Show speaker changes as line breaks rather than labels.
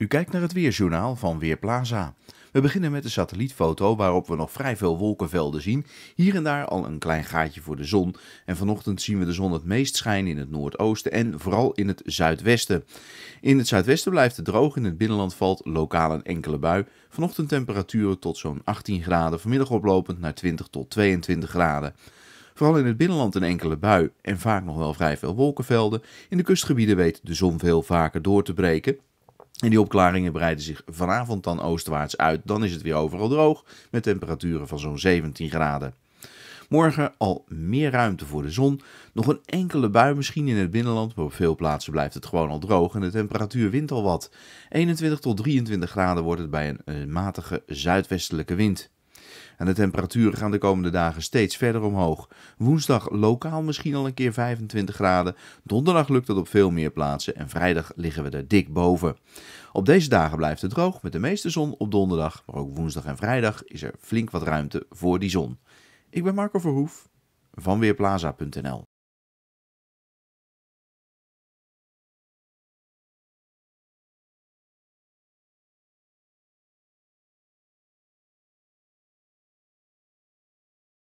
U kijkt naar het weerjournaal van Weerplaza. We beginnen met de satellietfoto waarop we nog vrij veel wolkenvelden zien, hier en daar al een klein gaatje voor de zon en vanochtend zien we de zon het meest schijnen in het noordoosten en vooral in het zuidwesten. In het zuidwesten blijft het droog, in het binnenland valt lokaal een enkele bui, vanochtend temperaturen tot zo'n 18 graden, vanmiddag oplopend naar 20 tot 22 graden. Vooral in het binnenland een enkele bui en vaak nog wel vrij veel wolkenvelden. In de kustgebieden weet de zon veel vaker door te breken. En die opklaringen breiden zich vanavond dan oostwaarts uit. Dan is het weer overal droog met temperaturen van zo'n 17 graden. Morgen al meer ruimte voor de zon. Nog een enkele bui misschien in het binnenland, maar op veel plaatsen blijft het gewoon al droog en de temperatuur wint al wat. 21 tot 23 graden wordt het bij een eh, matige zuidwestelijke wind. En de temperaturen gaan de komende dagen steeds verder omhoog. Woensdag lokaal misschien al een keer 25 graden. Donderdag lukt dat op veel meer plaatsen. En vrijdag liggen we er dik boven. Op deze dagen blijft het droog met de meeste zon op donderdag. Maar ook woensdag en vrijdag is er flink wat ruimte voor die zon. Ik ben Marco Verhoef van Weerplaza.nl